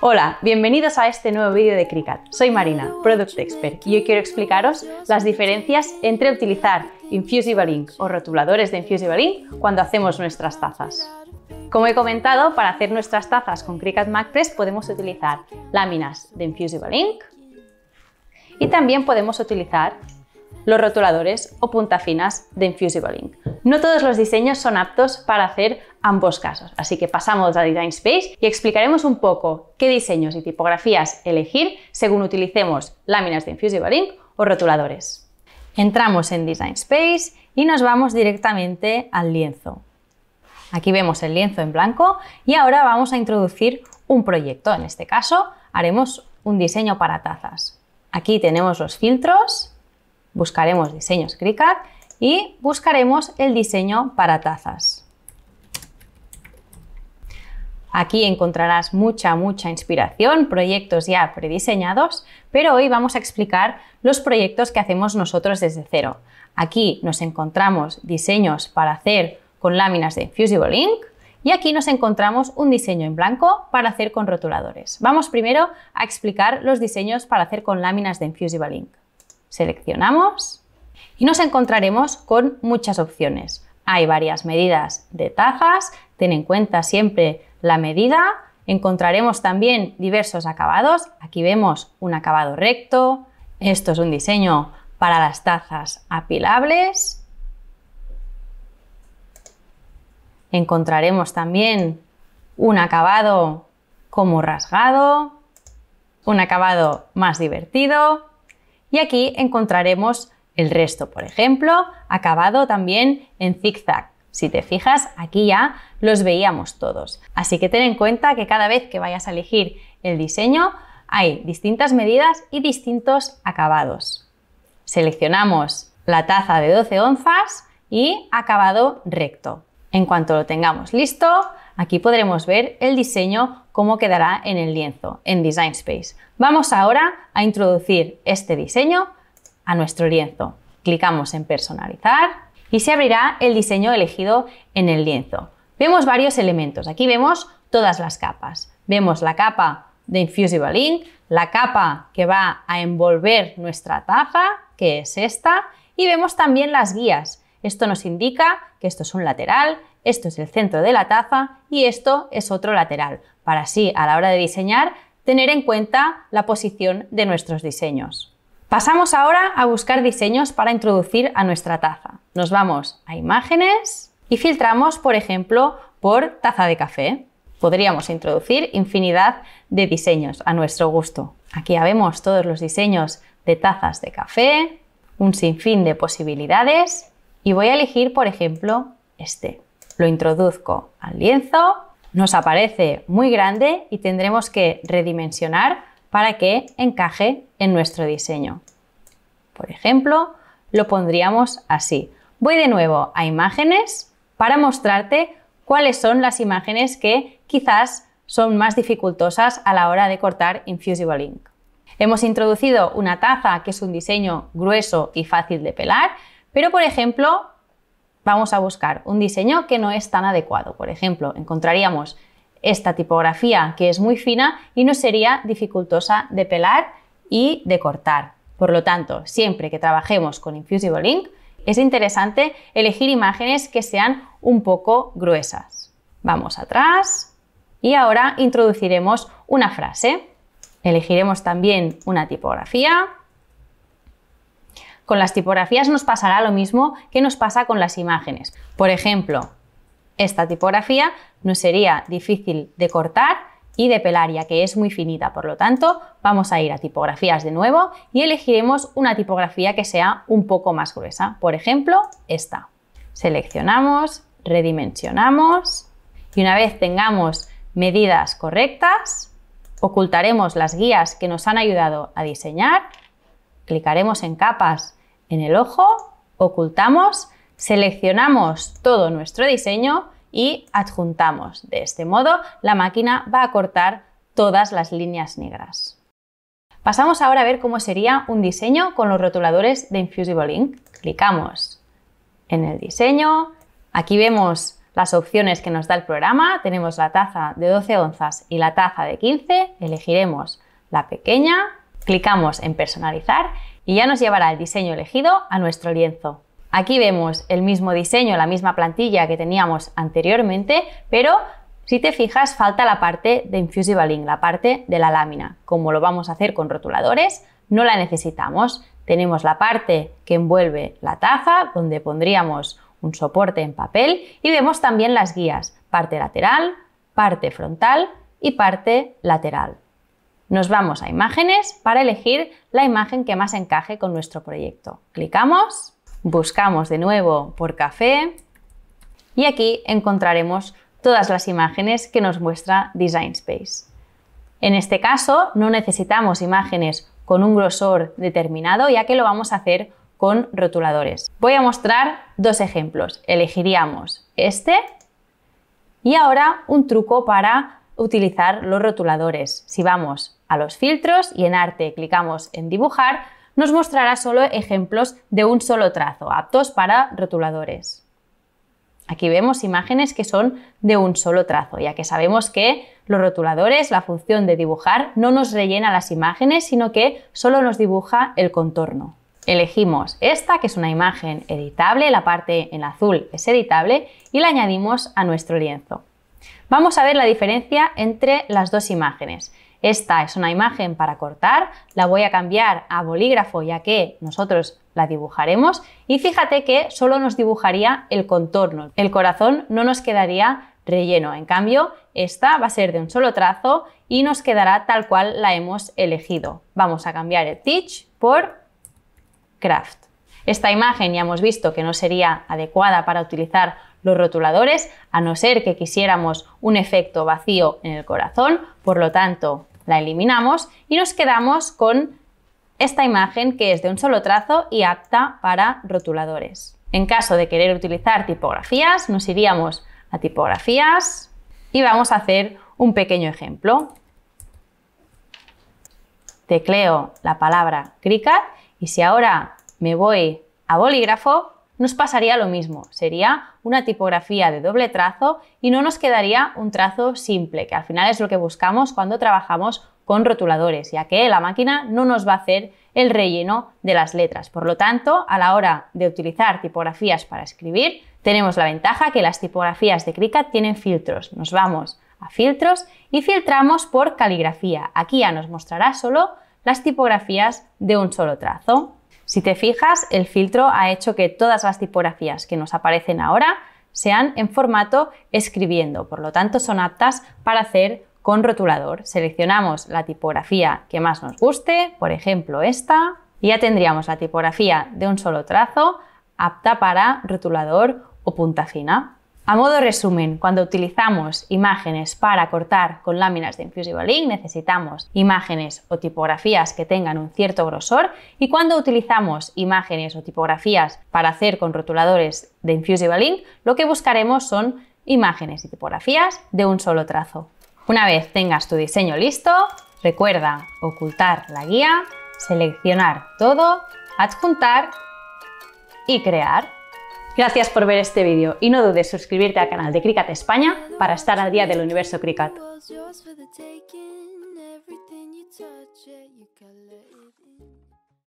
Hola, bienvenidos a este nuevo vídeo de Cricut. Soy Marina, Product Expert, y hoy quiero explicaros las diferencias entre utilizar Infusible Ink o rotuladores de Infusible Ink cuando hacemos nuestras tazas. Como he comentado, para hacer nuestras tazas con Cricut Mac podemos utilizar láminas de Infusible Ink y también podemos utilizar los rotuladores o punta finas de Infusible Ink. No todos los diseños son aptos para hacer ambos casos, así que pasamos a Design Space y explicaremos un poco qué diseños y tipografías elegir según utilicemos láminas de Infusible Ink o rotuladores. Entramos en Design Space y nos vamos directamente al lienzo. Aquí vemos el lienzo en blanco y ahora vamos a introducir un proyecto. En este caso haremos un diseño para tazas. Aquí tenemos los filtros Buscaremos diseños Cricut y buscaremos el diseño para tazas. Aquí encontrarás mucha, mucha inspiración, proyectos ya prediseñados, pero hoy vamos a explicar los proyectos que hacemos nosotros desde cero. Aquí nos encontramos diseños para hacer con láminas de Infusible Ink y aquí nos encontramos un diseño en blanco para hacer con rotuladores. Vamos primero a explicar los diseños para hacer con láminas de Infusible Ink. Seleccionamos y nos encontraremos con muchas opciones. Hay varias medidas de tazas, ten en cuenta siempre la medida. Encontraremos también diversos acabados. Aquí vemos un acabado recto. Esto es un diseño para las tazas apilables. Encontraremos también un acabado como rasgado, un acabado más divertido y aquí encontraremos el resto, por ejemplo, acabado también en zigzag. Si te fijas, aquí ya los veíamos todos. Así que ten en cuenta que cada vez que vayas a elegir el diseño, hay distintas medidas y distintos acabados. Seleccionamos la taza de 12 onzas y acabado recto. En cuanto lo tengamos listo, Aquí podremos ver el diseño cómo quedará en el lienzo, en Design Space. Vamos ahora a introducir este diseño a nuestro lienzo. Clicamos en personalizar y se abrirá el diseño elegido en el lienzo. Vemos varios elementos. Aquí vemos todas las capas. Vemos la capa de Infusible Ink, la capa que va a envolver nuestra taza, que es esta, y vemos también las guías. Esto nos indica que esto es un lateral, esto es el centro de la taza y esto es otro lateral, para así a la hora de diseñar tener en cuenta la posición de nuestros diseños. Pasamos ahora a buscar diseños para introducir a nuestra taza. Nos vamos a imágenes y filtramos, por ejemplo, por taza de café. Podríamos introducir infinidad de diseños a nuestro gusto. Aquí habemos vemos todos los diseños de tazas de café, un sinfín de posibilidades y voy a elegir, por ejemplo, este. Lo introduzco al lienzo, nos aparece muy grande y tendremos que redimensionar para que encaje en nuestro diseño. Por ejemplo, lo pondríamos así. Voy de nuevo a imágenes para mostrarte cuáles son las imágenes que quizás son más dificultosas a la hora de cortar Infusible Ink. Hemos introducido una taza que es un diseño grueso y fácil de pelar, pero, por ejemplo, vamos a buscar un diseño que no es tan adecuado. Por ejemplo, encontraríamos esta tipografía que es muy fina y no sería dificultosa de pelar y de cortar. Por lo tanto, siempre que trabajemos con Infusible Ink, es interesante elegir imágenes que sean un poco gruesas. Vamos atrás y ahora introduciremos una frase. Elegiremos también una tipografía con las tipografías nos pasará lo mismo que nos pasa con las imágenes. Por ejemplo, esta tipografía nos sería difícil de cortar y de pelar ya que es muy finita. Por lo tanto, vamos a ir a tipografías de nuevo y elegiremos una tipografía que sea un poco más gruesa. Por ejemplo, esta. Seleccionamos, redimensionamos y una vez tengamos medidas correctas, ocultaremos las guías que nos han ayudado a diseñar, clicaremos en capas en el ojo ocultamos, seleccionamos todo nuestro diseño y adjuntamos. De este modo, la máquina va a cortar todas las líneas negras. Pasamos ahora a ver cómo sería un diseño con los rotuladores de Infusible Ink. Clicamos en el diseño. Aquí vemos las opciones que nos da el programa. Tenemos la taza de 12 onzas y la taza de 15. Elegiremos la pequeña. Clicamos en personalizar y ya nos llevará el diseño elegido a nuestro lienzo. Aquí vemos el mismo diseño, la misma plantilla que teníamos anteriormente, pero si te fijas falta la parte de Infusible Link, la parte de la lámina. Como lo vamos a hacer con rotuladores, no la necesitamos. Tenemos la parte que envuelve la taza, donde pondríamos un soporte en papel y vemos también las guías, parte lateral, parte frontal y parte lateral. Nos vamos a imágenes para elegir la imagen que más encaje con nuestro proyecto. Clicamos, buscamos de nuevo por café y aquí encontraremos todas las imágenes que nos muestra Design Space. En este caso no necesitamos imágenes con un grosor determinado ya que lo vamos a hacer con rotuladores. Voy a mostrar dos ejemplos. Elegiríamos este y ahora un truco para utilizar los rotuladores. Si vamos a los filtros y en arte clicamos en dibujar, nos mostrará solo ejemplos de un solo trazo, aptos para rotuladores. Aquí vemos imágenes que son de un solo trazo, ya que sabemos que los rotuladores, la función de dibujar, no nos rellena las imágenes, sino que solo nos dibuja el contorno. Elegimos esta, que es una imagen editable, la parte en azul es editable, y la añadimos a nuestro lienzo. Vamos a ver la diferencia entre las dos imágenes. Esta es una imagen para cortar, la voy a cambiar a bolígrafo ya que nosotros la dibujaremos y fíjate que solo nos dibujaría el contorno, el corazón no nos quedaría relleno, en cambio esta va a ser de un solo trazo y nos quedará tal cual la hemos elegido. Vamos a cambiar el Teach por Craft. Esta imagen ya hemos visto que no sería adecuada para utilizar los rotuladores, a no ser que quisiéramos un efecto vacío en el corazón, por lo tanto la eliminamos y nos quedamos con esta imagen que es de un solo trazo y apta para rotuladores. En caso de querer utilizar tipografías, nos iríamos a tipografías y vamos a hacer un pequeño ejemplo. Tecleo la palabra cricket y si ahora me voy a bolígrafo, nos pasaría lo mismo, sería una tipografía de doble trazo y no nos quedaría un trazo simple, que al final es lo que buscamos cuando trabajamos con rotuladores, ya que la máquina no nos va a hacer el relleno de las letras. Por lo tanto, a la hora de utilizar tipografías para escribir, tenemos la ventaja que las tipografías de Cricut tienen filtros. Nos vamos a filtros y filtramos por caligrafía. Aquí ya nos mostrará solo las tipografías de un solo trazo. Si te fijas, el filtro ha hecho que todas las tipografías que nos aparecen ahora sean en formato escribiendo, por lo tanto son aptas para hacer con rotulador. Seleccionamos la tipografía que más nos guste, por ejemplo esta, y ya tendríamos la tipografía de un solo trazo apta para rotulador o punta fina. A modo resumen, cuando utilizamos imágenes para cortar con láminas de Infusible Ink, necesitamos imágenes o tipografías que tengan un cierto grosor y cuando utilizamos imágenes o tipografías para hacer con rotuladores de Infusible Ink, lo que buscaremos son imágenes y tipografías de un solo trazo. Una vez tengas tu diseño listo, recuerda ocultar la guía, seleccionar todo, adjuntar y crear. Gracias por ver este vídeo y no dudes suscribirte al canal de Cricket España para estar al día del universo Cricket.